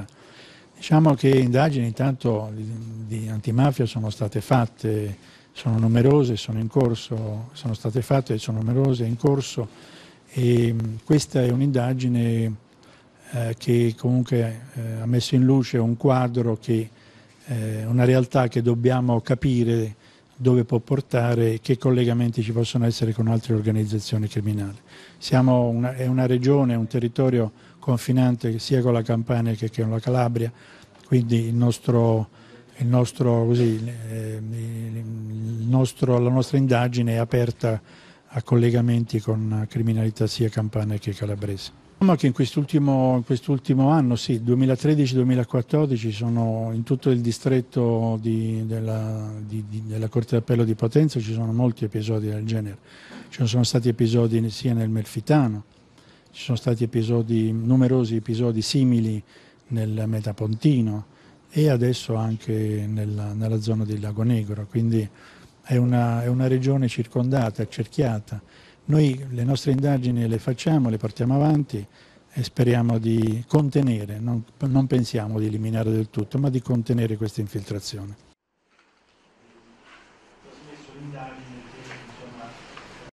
diretta. Diciamo che indagini intanto di, di antimafia sono state fatte, sono numerose, sono in corso, sono state fatte e sono numerose in corso e questa è un'indagine eh, che comunque eh, ha messo in luce un quadro che, eh, una realtà che dobbiamo capire dove può portare, e che collegamenti ci possono essere con altre organizzazioni criminali. Siamo una, è una regione, un territorio confinante sia con la Campania che, con la Calabria, quindi il nostro, il nostro, così, eh, il nostro, la nostra indagine è aperta a collegamenti con criminalità sia campana che calabrese. Diciamo che in quest'ultimo, quest'ultimo, anno, sì, 2013-2014, sono in tutto il distretto di, della, di, di, della, Corte d'Appello di Potenza ci sono molti episodi del genere. Ci sono stati episodi sia nel Melfitano, ci sono stati episodi, numerosi episodi simili nel Metapontino e adesso anche nella, nella zona del Lago Negro. Quindi è una, è una regione circondata, cerchiata noi le nostre indagini le facciamo, le portiamo avanti e speriamo di contenere, non, non pensiamo di eliminare del tutto, ma di contenere questa infiltrazione.